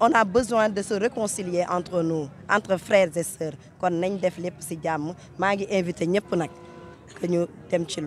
on a besoin de se réconcilier entre nous entre frères et sœurs Quand nañ def lépp ci jàmm maa ngi invité ñëpp nag que ñu dem ci